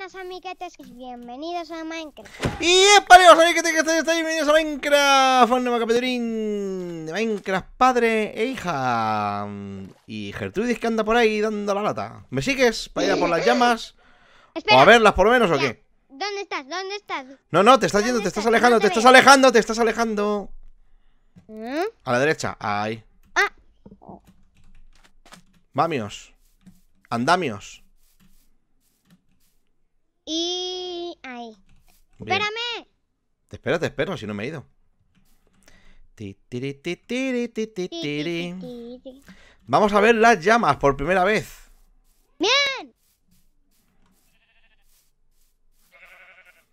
buenas amiguetes, bienvenidos a Minecraft Y espalemos amiguetes que estáis, bienvenidos a Minecraft Un nuevo Macapedrín! de Minecraft padre e hija Y Gertrudis que anda por ahí dando la lata ¿Me sigues? ¿Para ir a por las llamas? ¿O a verlas por lo menos o qué? ¿Dónde estás? ¿Dónde estás? No, no, te estás yendo, te estás, Alejando, te, estás alejando, te estás alejando, A la derecha, ahí ah. Vamios Andamios y ahí. Espérame. Te espero, te espero, si no me he ido. Vamos a ver las llamas por primera vez. Bien.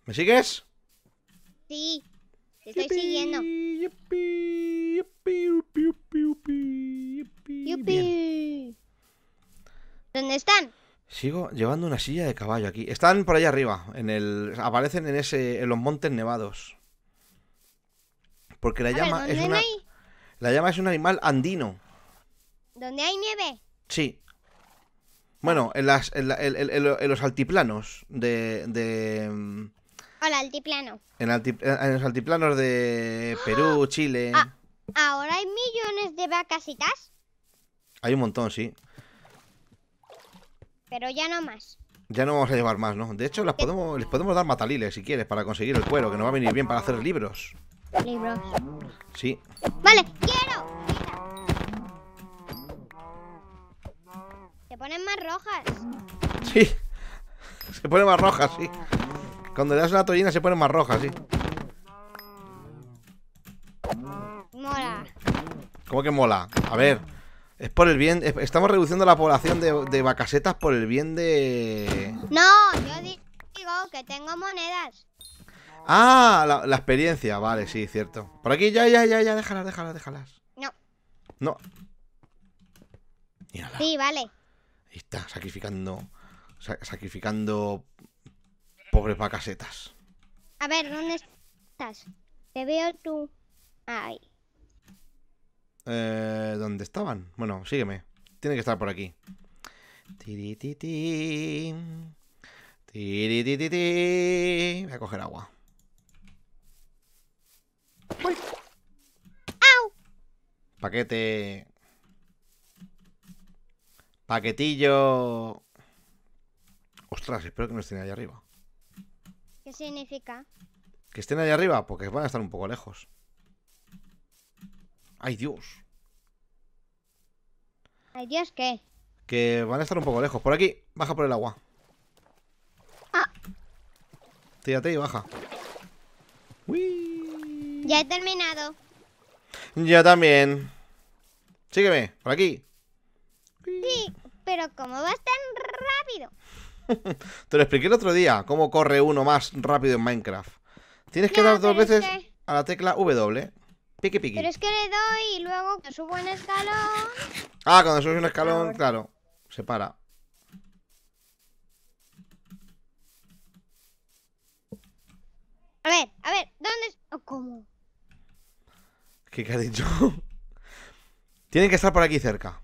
¿Me sigues? Sí, te estoy siguiendo. Sigo llevando una silla de caballo aquí. Están por allá arriba. En el, aparecen en ese. en los montes nevados. Porque la llama es La llama es un animal andino. ¿Dónde hay nieve? Sí. Bueno, en, las, en, en, los altiplanos de. de mm, Hola, altiplano. En, los altiplanos de ¡Ah! Perú, Chile. Ah, ¿Ahora hay millones de vacasitas? Hay un montón, sí. Pero ya no más. Ya no vamos a llevar más, ¿no? De hecho, las podemos, les podemos dar mataliles si quieres para conseguir el cuero, que nos va a venir bien para hacer libros. ¿Libros? Sí. Vale, quiero. Se ponen más rojas. Sí. Se ponen más rojas, sí. Cuando le das una tollina se ponen más rojas, sí. Mola. ¿Cómo que mola? A ver. Es por el bien. Estamos reduciendo la población de, de vacasetas por el bien de. No, yo digo que tengo monedas. Ah, la, experiencia, vale, sí, cierto. Por aquí, ya, ya, ya, ya, déjalas, déjalas, déjalas. No. No. Sí, vale. Ahí está, sacrificando. sacrificando. Pobres vacasetas. A ver, ¿dónde estás? Te veo tú. Ahí. Eh, ¿Dónde estaban? Bueno, sígueme. Tiene que estar por aquí. Voy a coger agua. ¡Au! Paquete. Paquetillo. Ostras, espero que no estén allá arriba. ¿Qué significa? ¿Que estén allá arriba? Porque van a estar un poco lejos. ¡Ay, Dios! ¿Ay, Dios qué? Que van a estar un poco lejos. Por aquí, baja por el agua. Ah. Tírate y baja. Uy. Ya he terminado. Yo también. Sígueme, por aquí. Sí, pero ¿cómo vas tan rápido? Te lo expliqué el otro día, cómo corre uno más rápido en Minecraft. Tienes que dar dos veces a la tecla W Piqui, piqui. Pero es que le doy y luego cuando subo un escalón... Ah, cuando subes un escalón, claro. Se para. A ver, a ver, ¿dónde es? Oh, ¿Cómo? ¿Qué, ¿Qué ha dicho? Tienen que estar por aquí cerca.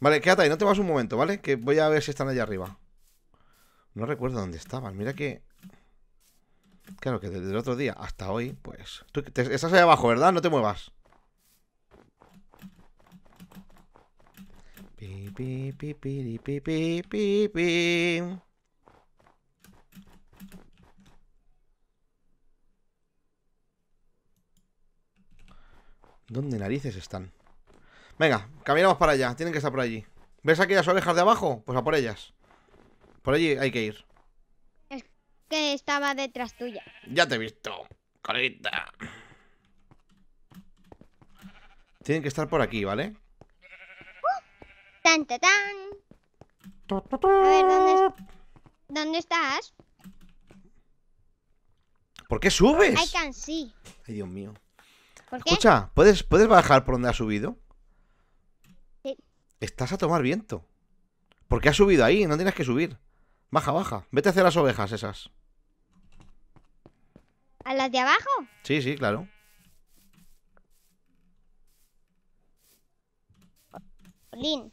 Vale, quédate ahí, no te vas un momento, ¿vale? Que voy a ver si están allá arriba. No recuerdo dónde estaban, mira que... Claro que desde el otro día hasta hoy, pues... estás ahí abajo, ¿verdad? No te muevas. ¿Dónde narices están? Venga, caminamos para allá. Tienen que estar por allí. ¿Ves aquellas ovejas de abajo? Pues a por ellas. Por allí hay que ir que estaba detrás tuya. Ya te he visto, carita Tienen que estar por aquí, ¿vale? Uh, tan, A ver, ¿dónde, estás? ¿Por qué subes? Ay, Dios mío. Escucha, ¿puedes, ¿puedes bajar por donde has subido? Sí. Estás a tomar viento. ¿Por qué has subido ahí? No tienes que subir. Baja, baja. Vete hacia las ovejas esas. ¿A las de abajo? Sí, sí, claro. Lin.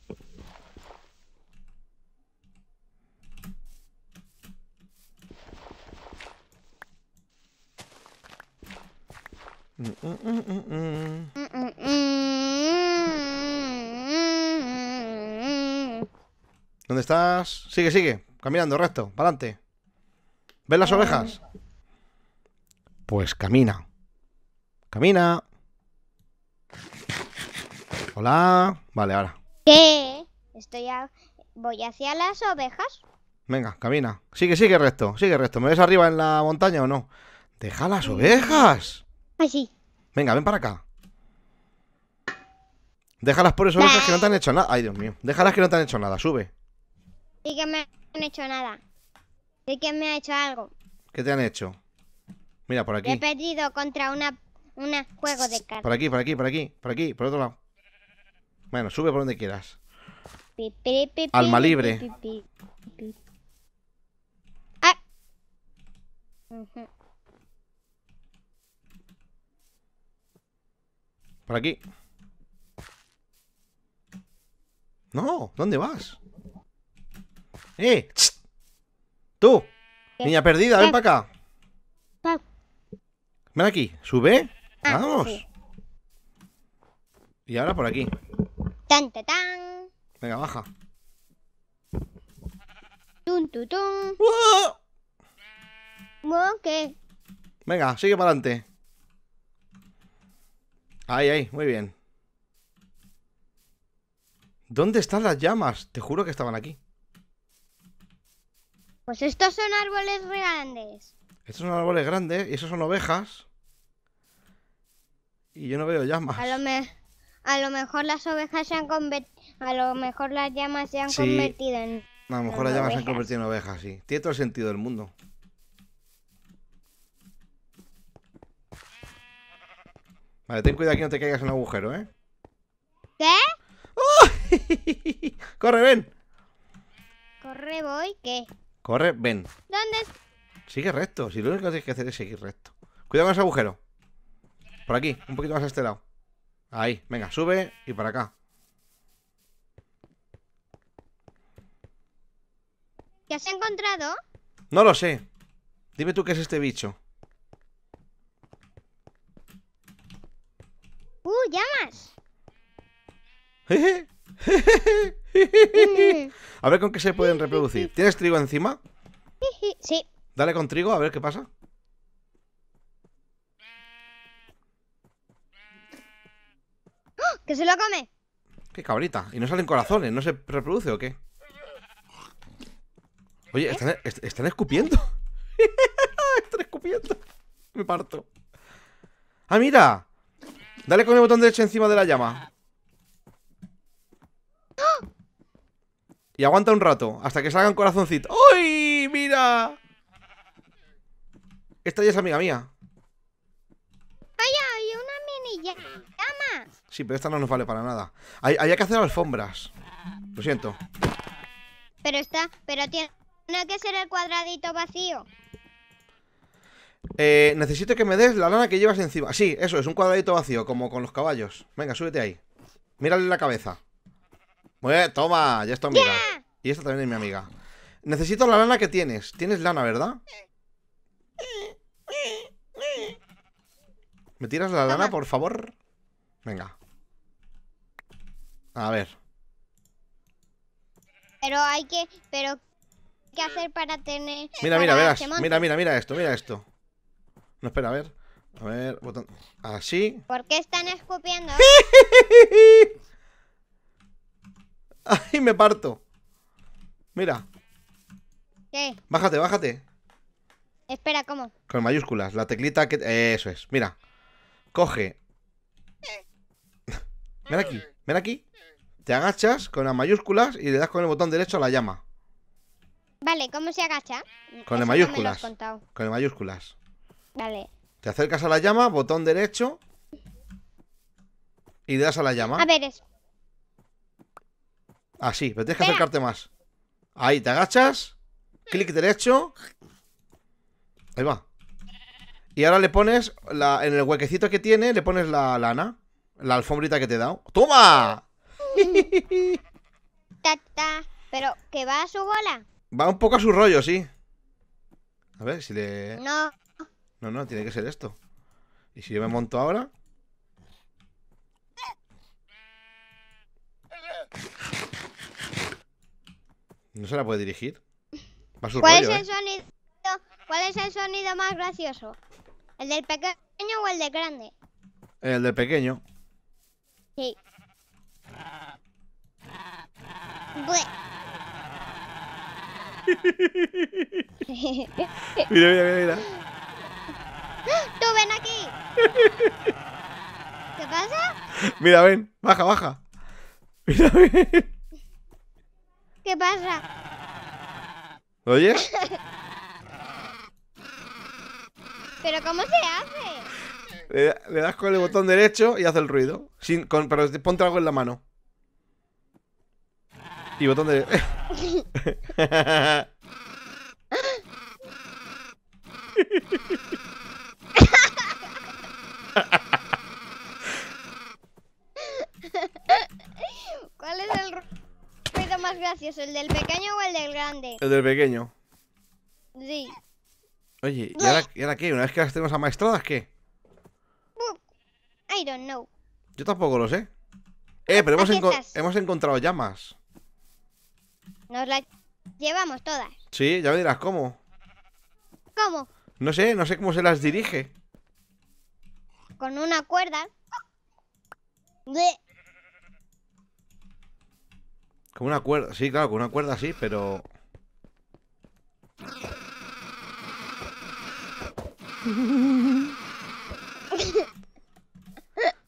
¿Dónde estás? Sigue, sigue. Caminando recto, para adelante. ¿Ves las ah. ovejas? Pues camina. Camina. Hola. Vale, ahora. ¿Qué? Estoy a... Voy hacia las ovejas. Venga, camina. Sigue, sigue recto, sigue recto. ¿Me ves arriba en la montaña o no? Deja las ovejas. Así Venga, ven para acá. Déjalas por esas ovejas que no te han hecho nada. Ay, Dios mío. Déjalas que no te han hecho nada. Sube. Sígueme no han hecho nada. de que me ha hecho algo. ¿Qué te han hecho? Mira, por aquí. He perdido contra una, una juego de cartas. Por aquí, por aquí, por aquí, por aquí, por otro lado. Bueno, sube por donde quieras. Alma libre. Por aquí. No, ¿dónde vas? ¡Eh! ¡Tú! Eh, niña perdida, ven eh. para acá. Ven aquí, sube. Ah, Vamos. Y ahora por aquí. Tan, tan, tan. Venga, baja. Tun, tun, tun. ¿Qué? Venga, sigue para adelante. Ahí, ahí, muy bien. ¿Dónde están las llamas? Te juro que estaban aquí. Pues estos son árboles grandes. Estos son árboles grandes y esos son ovejas. Y yo no veo llamas. A lo, a lo mejor las ovejas se han convertido. A lo mejor las llamas se han convertido en. A lo mejor las llamas se han convertido en ovejas, sí. Tiene todo el sentido del mundo. Vale, ten cuidado que no te caigas en un agujero, ¿eh? ¿Qué? ¡Corre, ven! Corre, voy, ¿qué? Corre, ven. ¿Dónde Sigue recto. Si lo único que tienes que hacer es seguir recto. Cuidado con ese agujero. Por aquí, un poquito más a este lado. Ahí, venga, sube y para acá. ¿Qué has encontrado? No lo sé. Dime tú qué es este bicho. ¡Uh, llamas! a ver con qué se pueden reproducir. ¿Tienes trigo encima? Sí. Dale con trigo, a ver qué pasa. ¡Ah! ¡Que se lo come! ¡Qué cabrita! ¿Y no salen corazones? ¿No se reproduce o qué? Oye, ¿Eh? están, están escupiendo. están escupiendo. Me parto. ¡Ah, mira! Dale con el botón derecho encima de la llama. Y aguanta un rato, hasta que salgan corazoncito ¡Uy! ¡Mira! Esta ya es amiga mía. hay una mini Sí, pero esta no nos vale para nada. Hay, que hacer alfombras. Lo siento. Pero está, pero tiene que ser el cuadradito vacío. Eh, necesito que me des la lana que llevas encima. Sí, eso es, un cuadradito vacío, como con los caballos. Venga, súbete ahí. Mírale la cabeza toma, ya está amiga. Y esta también es mi amiga. Necesito la lana que tienes. Tienes lana, ¿verdad? ¿Me tiras la lana, por favor? Venga. A ver. Pero hay que... Pero... ¿Qué hacer para tener... Mira, mira, este mira, mira, mira esto, mira esto. No, espera, a ver. A ver, botón... Así. ¿Por qué están escupiendo? ¡Ay, me parto! Mira. ¿Qué? Bájate, bájate. Espera, ¿cómo? Con mayúsculas, la teclita que... Eso es, mira. Coge. Mira aquí, ven aquí. Te agachas con las mayúsculas y le das con el botón derecho a la llama. Vale, ¿cómo se agacha? Con las mayúsculas. con las mayúsculas. Vale. Te acercas a la llama, botón derecho. Y le das a la llama. A ver, Así, pero tienes que acercarte más. Ahí, te agachas. Clic derecho. Ahí va. Y ahora le pones en el huequecito que tiene, le pones la lana. La alfombrita que te he dado. ¡Toma! Pero que va a su bola. Va un poco a su rollo, sí. A ver si le. No. No, no, tiene que ser esto. ¿Y si yo me monto ahora? No se la puede dirigir. ¿Cuál, es el ¿eh? sonido, ¿Cuál es el sonido más gracioso? ¿El del pequeño o el del grande? El del pequeño. Sí. mira, mira, mira, ¡Tú ven aquí! ¿Qué pasa? Mira, ven, baja, baja. Mira, ven. ¿Qué pasa? ¿Oye? ¿Pero cómo se hace? Le, das con el botón derecho y hace el ruido. Sin, con, pero ponte algo en la mano. Y botón de... ¿Cuál es el más gracioso, el del pequeño o el del grande? El del pequeño. Sí. Oye, ¿y ahora, qué? ¿Una vez que las tenemos amaestradas, qué? I don't know. Yo tampoco lo sé. Eh, pero hemos, hemos encontrado llamas. Nos las llevamos todas. Sí, ya me dirás cómo. ¿Cómo? No sé, no sé cómo se las dirige. Con una cuerda. Con una cuerda, sí, claro, con una cuerda sí, pero...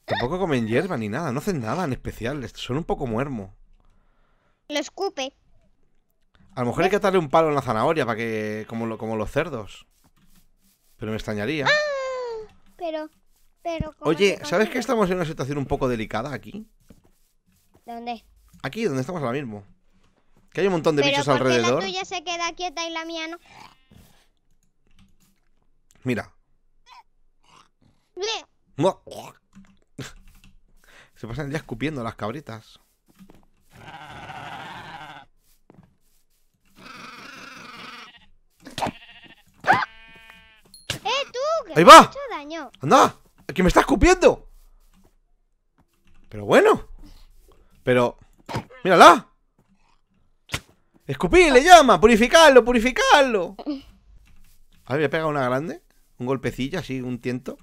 Tampoco comen hierba ni nada, no hacen nada en especial, son un poco muermo. Lo escupe. A lo mejor hay que atarle un palo en la zanahoria para que. como, lo, como los cerdos. Pero me extrañaría. Ah, pero. Pero. Oye, ¿sabes que estamos en una situación un poco delicada aquí? ¿Dónde? Aquí donde estamos ahora mismo. Que hay un montón de bichos alrededor. La tuya se queda quieta y la mía no. Mira. se pasan ya escupiendo las cabritas. ¡Eh, tú! ¡Ahí va! daño. ¡Anda! ¡Que me está escupiendo! Pero bueno. Pero. ¡Mírala! ¡Le llama! ¡Purificarlo, purificarlo! A ver, una grande. Un golpecillo, así, un tiento.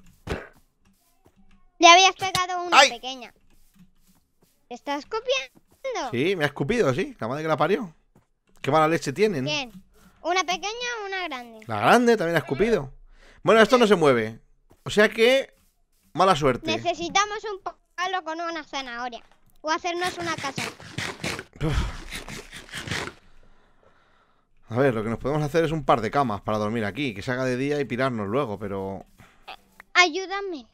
Le habías pegado una pequeña. ¿Te está escupiendo? Sí, me ha escupido, sí. La madre que la parió. Qué mala leche tienen. Bien. Una pequeña o una grande. La grande también ha escupido. Bueno, esto no se mueve. O sea que. Mala suerte. Necesitamos un palo con una zanahoria o hacernos una casa. A ver, lo que nos podemos hacer es un par de camas para dormir aquí, que se haga de día y pirarnos luego, pero... Eh, ayúdame.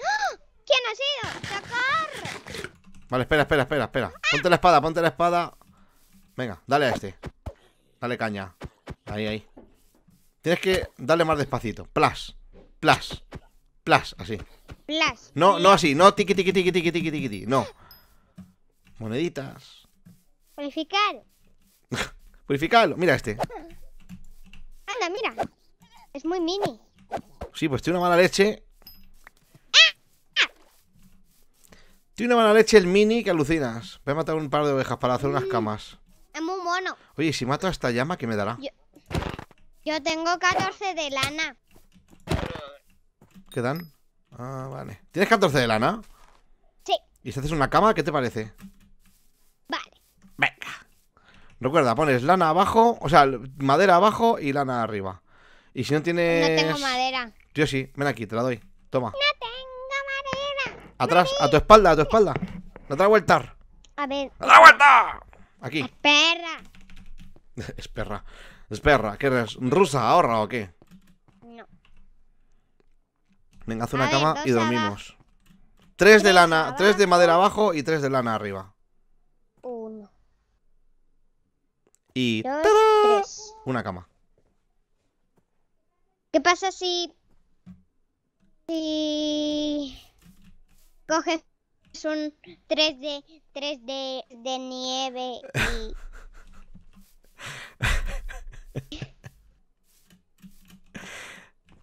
¡Ah! ¿Quién ha sido? ¡Sacar! Vale, espera, espera, espera, espera. Ponte la espada, ponte la espada. Venga, dale a este. Dale caña. Ahí, ahí. Tienes que darle más despacito. Plas, plas, plas, así. Plas. No, no así, no tiqui tiki tiki tiqui tiqui tiqui. No. Moneditas. Purificar. Purificarlo. Mira este. Anda, mira. Es muy mini. Sí, pues tiene una mala leche. Ah. Tiene una mala leche el mini que alucinas. Voy a matar un par de ovejas para hacer unas mm. camas. Es muy mono. Oye, si mato a esta llama, ¿qué me dará? Yo, yo tengo 14 de lana. ¿Qué dan? Ah, vale. ¿Tienes 14 de lana? Sí. ¿Y si haces una cama, qué te parece? Recuerda, pones lana abajo, o sea, madera abajo y lana arriba. Y si no tienes. No tengo madera. Yo sí, ven aquí, te la doy. Toma. No tengo madera. Atrás, a tu espalda, a tu espalda. La vuelta. A ver. ¡A la vuelta! Aquí. Esperra. Esperra. Esperra. ¿Qué eres? ¿Rusa ahorra o qué? No. Venga, haz una cama y dormimos. Tres de lana, tres de madera abajo y tres de lana arriba. Uno. Y una cama. ¿Qué pasa si... Si... Coges un 3 de, 3 de, de nieve y...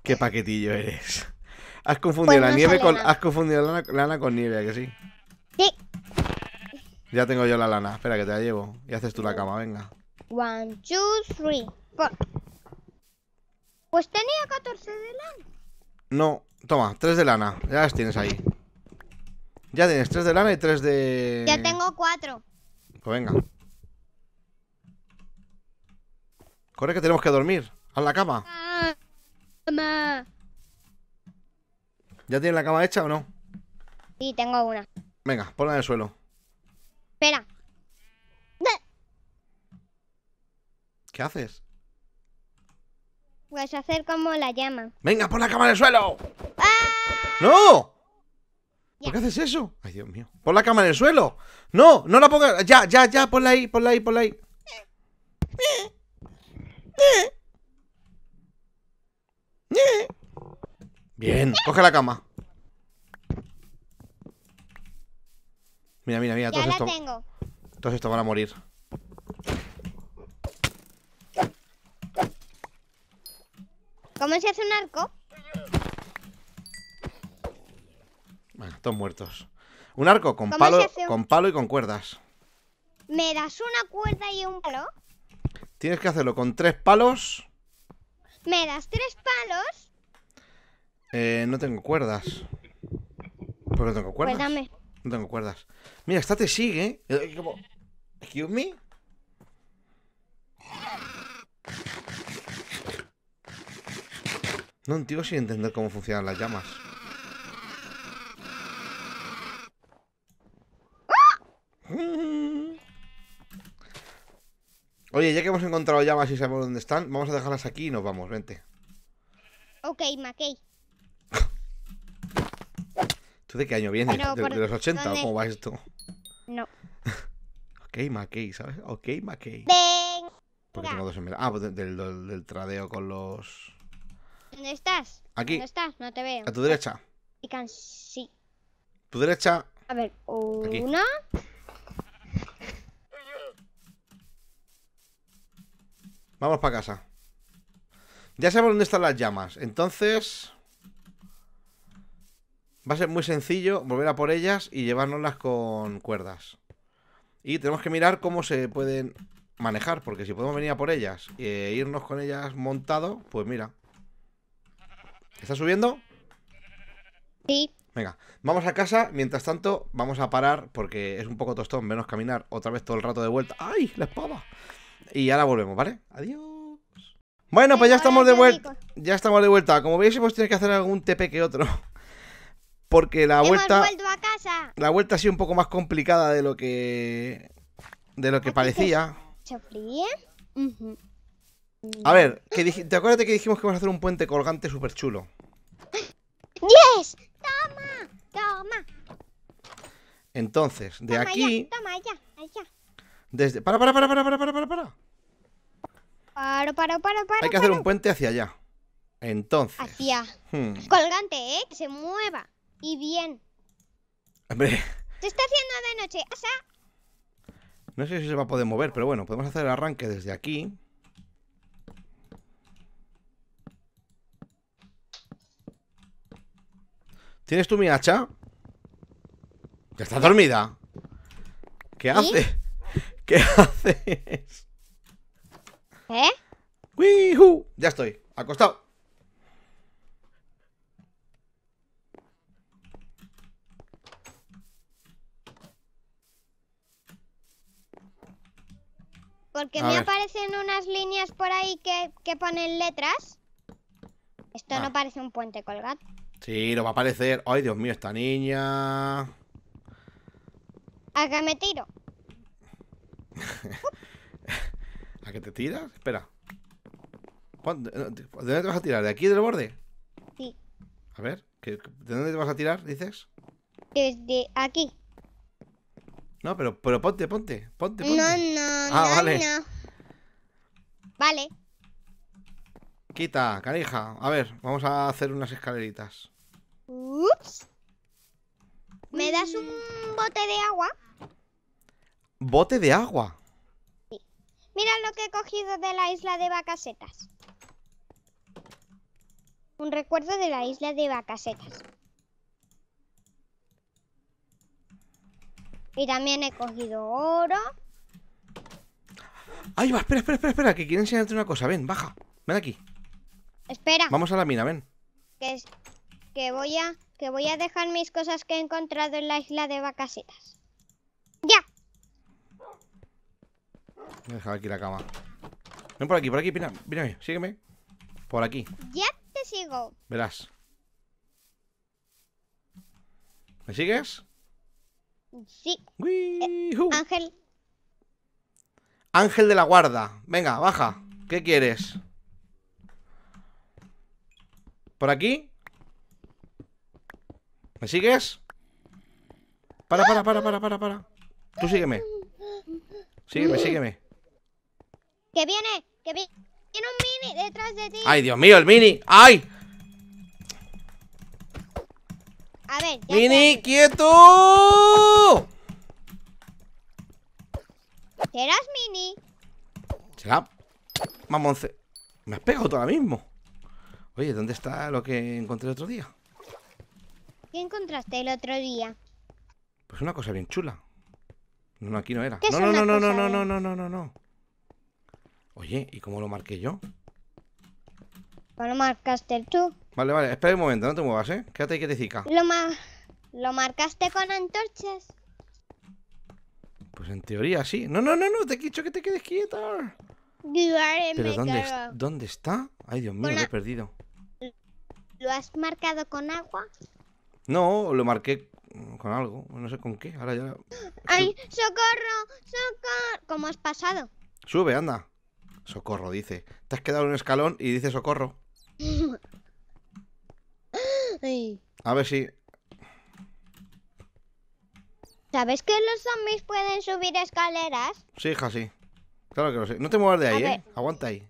Qué paquetillo eres. Has confundido pues la nieve con. Has confundido la lana, con nieve, que sí? Sí. Ya tengo yo la lana. Espera, que te la llevo. Y haces tú la cama, venga. 1 2 3. four. Pues tenía 14 de lana. No, toma, 3 de lana. Ya las tienes ahí. Ya tienes 3 de lana y 3 de... Ya tengo 4. Pues venga. Corre que tenemos que dormir. A la cama. ¿Ya tienes la cama hecha o no? Sí, tengo una. Venga, ponla en el suelo. Espera. ¿Qué haces? Pues hacer como la llama. ¡Venga, pon la cama en el suelo! ¡Ah! ¡No! ¿Por qué haces eso? Ay, Dios mío. Pon la cama en el suelo. No, no la pongas. Ya, ya, ya, ponla ahí, ponla ahí, ponla ahí. Bien, coge la cama. Mira, mira, mira. Ya la tengo. Todos esto van a morir. ¿Cómo se hace un arco? Bueno, todos muertos. Un arco con palo, con palo y con cuerdas. ¿Me das una cuerda y un palo? Tienes que hacerlo con tres palos. ¿Me das tres palos? Eh, no tengo cuerdas. ¿Por no tengo cuerdas? Pues no tengo cuerdas. Mira, esta te sigue. Eh, Excuse me. No, tío, sin entender cómo funcionan las llamas. ¡Ah! Oye, ya que hemos encontrado llamas y sabemos dónde están, vamos a dejarlas aquí y nos vamos, vente. Ok, Mackey. ¿Tú de qué año vienes? ¿De, los 80 o cómo va esto? No. ok, Mackey, ¿sabes? Ok, Mackey. Ven. Porque tengo dos en Ah, pues del tradeo con los... ¿Dónde estás? Aquí. ¿Dónde estás? No te veo. A tu derecha. Y can... Sí. Tu derecha. A ver, una. Vamos para casa. Ya sabemos dónde están las llamas. Entonces... Va a ser muy sencillo volver a por ellas y llevárnoslas con cuerdas. Y tenemos que mirar cómo se pueden manejar, porque si podemos venir a por ellas e irnos con ellas montado, pues mira, ¿Está subiendo? Sí. Venga, vamos a casa. Mientras tanto, vamos a parar porque es un poco tostón menos caminar otra vez todo el rato de vuelta. ¡Ay, la espada! Y ahora volvemos, ¿vale? Adiós. Bueno, pues ya estamos de vuelta. Ya estamos de vuelta. Como veis, hemos tenido que hacer algún TP que otro. Porque la vuelta. A casa. La vuelta ha sido un poco más complicada de lo que. de lo que parecía. ¿Se a ver, ¿te acuerdas que dijimos que vamos a hacer un puente colgante súper chulo? ¡Yes! ¡Toma! ¡Toma! Entonces, de aquí... Ya, toma, ya, allá. Desde... ¡Para, para, para, para, para, para, para! para. para, para, para. Hay que hacer un puente hacia allá. Entonces. Hacia. Hmm. Colgante, ¿eh? Que se mueva. Y bien. Hombre. Se está haciendo de noche. Asa. No sé si se va a poder mover, pero bueno, podemos hacer el arranque desde aquí. ¿Tienes tú mi hacha? Que está dormida. ¿Qué haces? ¿Qué haces? ¿Eh? ¡Wihu! Ya estoy, acostado. Porque me aparecen unas líneas por ahí que, ponen letras. Esto no parece un puente colgado. Sí, lo va a aparecer. Ay, Dios mío, esta niña. ¿A qué me tiro? ¿A qué te tiras? Espera. ¿De dónde te vas a tirar? ¿De aquí del borde? Sí. A ver, ¿de dónde te vas a tirar, dices? Desde aquí. No, pero, pero ponte, ponte, ponte, ponte. No, no, ah, no, vale. Vale. Quita, canija. A ver, vamos a hacer unas escaleritas. Ups. ¿Me das un mm. bote de agua? ¿Bote de agua? Sí. Mira lo que he cogido de la isla de Vacasetas. Un recuerdo de la isla de Vacasetas. Y también he cogido oro. Ahí va, espera, espera, espera, espera, que quiero enseñarte una cosa. Ven, baja. Ven aquí. Espera. Vamos a la mina, ven. Que es que voy a que voy a dejar mis cosas que he encontrado en la isla de vacasitas. ¡Ya! Voy a dejar aquí la cama. Ven por aquí, por aquí, mira, sígueme. Por aquí. Ya te sigo. Verás. ¿Me sigues? Sí. ángel. Ángel de la guarda. Venga, baja. ¿Qué quieres? ¿Por aquí? ¿Me sigues? Para, para, para, para, para, para. Tú sígueme. Sígueme, sígueme. Que viene, que viene un mini detrás de ti. Ay, Dios mío, el mini. ¡Ay! A ver, mini? ¿Será? Mamonce. Me has pegado ahora mismo. Oye, ¿dónde está lo que encontré el otro día? ¿Qué encontraste el otro día? Pues una cosa bien chula. No, aquí no era. no, no, no, no, no, no, no, no, no, no, no. Oye, ¿y cómo lo marqué yo? Pues lo marcaste tú. Vale, vale, espera un momento, no te muevas, ¿eh? Quédate quietica. Lo, ma ¿Lo marcaste con antorchas? Pues en teoría sí. No, no, no, no, te he dicho que te quedes quieta. Pero ¿dónde, ¿dónde está? Ay, Dios mío, lo he perdido. ¿Lo has marcado con agua? No, lo marqué con algo, no sé con qué, ahora ya... ¡Ay, socorro! ¡Socorro! ¿Cómo has pasado? Sube, anda. Socorro, dice. Te has quedado en un escalón y dice socorro. A ver si... ¿Sabes que los zombies pueden subir escaleras? Sí, hija, sí. Claro que lo sé. No te muevas de ahí, ¿eh? Aguanta ahí.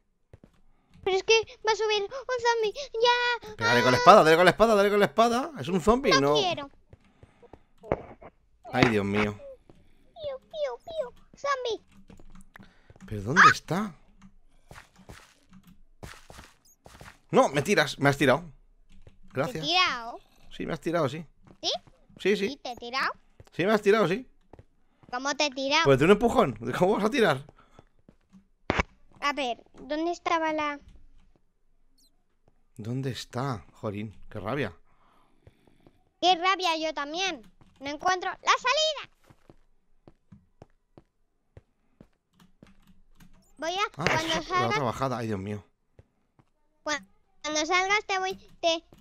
Pero es que va a subir un zombie. Ya. dale con la espada, dale con la espada, dale con la espada. Es un zombie, ¿no? No quiero. Ay, Dios mío. Pío, pío, pío. Zombie. ¿Pero dónde está? No, me tiras, me has tirado. Gracias. ¿Te he tirado? Sí, me has tirado, sí. ¿Sí? Sí, sí. ¿Y te has tirado? Sí, me has tirado, sí. sí sí sí te he tirado sí me has tirado sí cómo te he tirado? Pues de un empujón. ¿Cómo vas a tirar? A ver, ¿dónde estaba la...? ¿Dónde está? Jorín, qué rabia. Qué rabia yo también. No encuentro la salida. Voy a... Ah, cuando la bajada. Ay, Dios mío. Cuando salgas te, voy,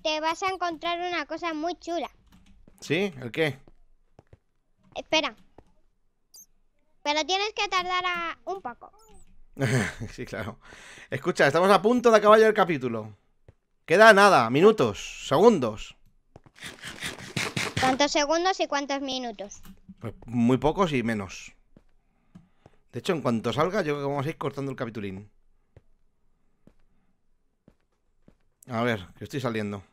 te, vas a encontrar una cosa muy chula. ¿Sí? ¿El qué? Espera. Pero tienes que tardar un poco. sí, claro. Escucha, estamos a punto de acabar el capítulo. Queda nada, minutos, segundos. ¿Cuántos segundos y cuántos minutos? Pues muy pocos y menos. De hecho, en cuanto salga, yo creo que vamos a ir cortando el capitulín. A ver, que estoy saliendo.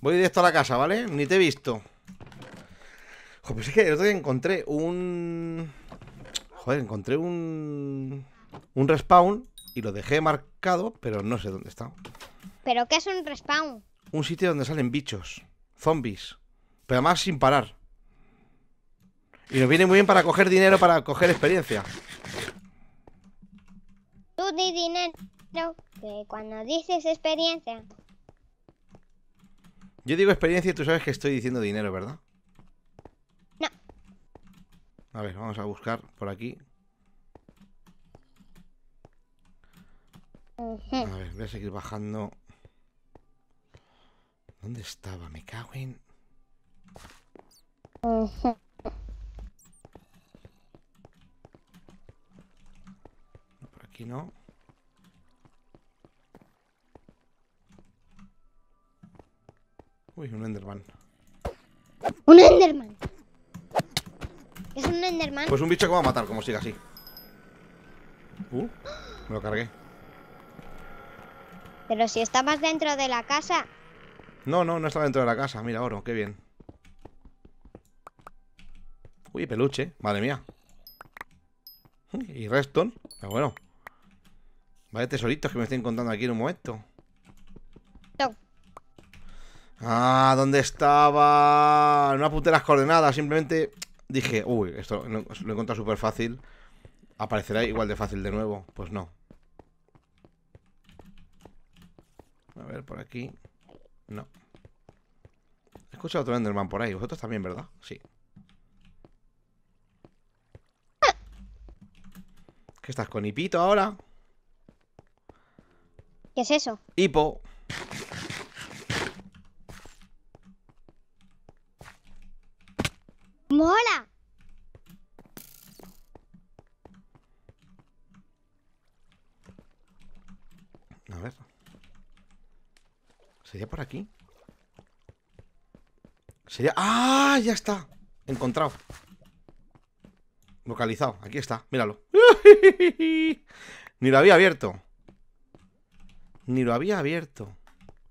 Voy directo a la casa, ¿vale? Ni te he visto. Joder, pues es que el otro día encontré un... Joder, encontré un... Un respawn y lo dejé marcado, pero no sé dónde está. ¿Pero qué es un respawn? Un sitio donde salen bichos, zombies, pero además sin parar. Y nos viene muy bien para coger dinero, para coger experiencia. Tú di dinero, que cuando dices experiencia... Yo digo experiencia y tú sabes que estoy diciendo dinero, ¿verdad? A ver, vamos a buscar por aquí. A ver, voy a seguir bajando. ¿Dónde estaba? Me cago en... Por aquí no. Uy, un Enderman. Un Enderman. Pues un bicho que va a matar como siga así. Uh, me lo cargué. Pero si estabas dentro de la casa. No, no, no estaba dentro de la casa. Mira, oro, qué bien. Uy, peluche. Madre mía. Y Reston. Pero bueno. Vale, tesoritos que me estoy encontrando aquí en un momento. Ah, ¿dónde estaba? No apunté las coordenadas, simplemente dije, uy, esto lo he encontrado súper fácil. ¿Aparecerá igual de fácil de nuevo? Pues no. A ver, por aquí. No. He escuchado otro Enderman por ahí. Vosotros también, ¿verdad? Sí. ¿Qué estás con hipito ahora? ¿Qué es eso? Hipo. por aquí? Sería... ¡Ah! Ya está. Encontrado. Localizado. Aquí está. Míralo. Ni lo había abierto. Ni lo había abierto.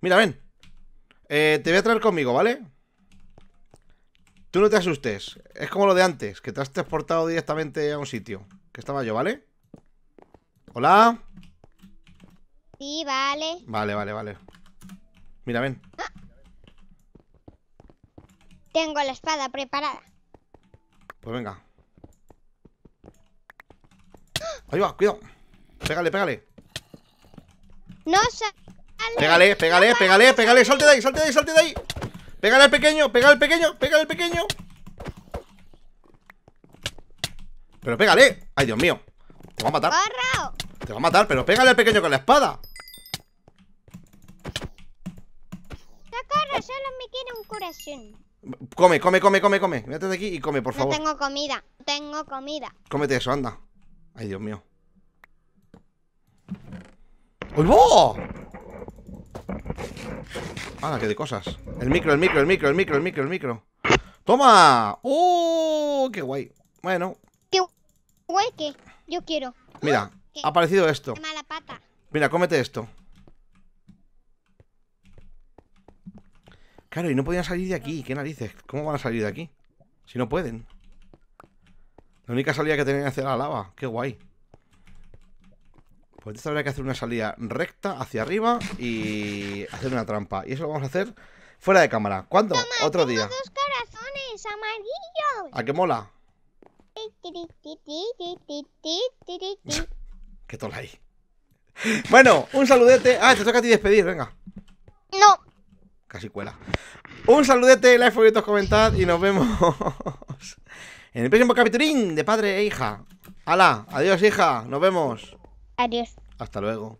Mira, ven. Eh, te voy a traer conmigo, ¿vale? Tú no te asustes. Es como lo de antes, que te has transportado directamente a un sitio. Que estaba yo, ¿vale? Hola. Sí, vale. Vale, vale, vale. Mira, ven. Tengo la espada preparada. Pues venga. Ahí va, cuidado. Pégale, pégale. No sale. Pégale, pégale, pégale, pégale. Salte de ahí, salte de ahí, salte de ahí. Pégale al pequeño, pégale al pequeño, pégale al pequeño. Pero pégale. Ay, Dios mío. Te va a matar. Te va a matar, pero pégale al pequeño con la espada. solo me quiere un corazón. Come, come, come, come, come. Vete de aquí y come, por favor. No tengo comida, tengo comida. Cómete eso, anda. Ay, Dios mío. ¡Olvo! ¡Hala, qué de cosas! El micro, el micro, el micro, el micro, el micro, el micro. ¡Toma! ¡Oh! ¡Qué guay! Bueno. ¡Qué guay que yo quiero! Mira, ha aparecido esto. pata. Mira, cómete esto. Claro, y no podían salir de aquí. ¿Qué narices? ¿Cómo van a salir de aquí? Si no pueden. La única salida que tenían hacia la lava. Qué guay. Pues esto habría que hacer una salida recta hacia arriba y hacer una trampa. Y eso lo vamos a hacer fuera de cámara. ¿Cuándo? Otro día. dos corazones amarillos. ¿A qué mola? qué tola Bueno, un saludete. Ah, te toca a ti despedir, venga. No casi cuela. Un saludete, like, favoritos, comentad y nos vemos en el próximo capítulo de padre e hija. ¡Hala! Adiós, hija. Nos vemos. Adiós. Hasta luego.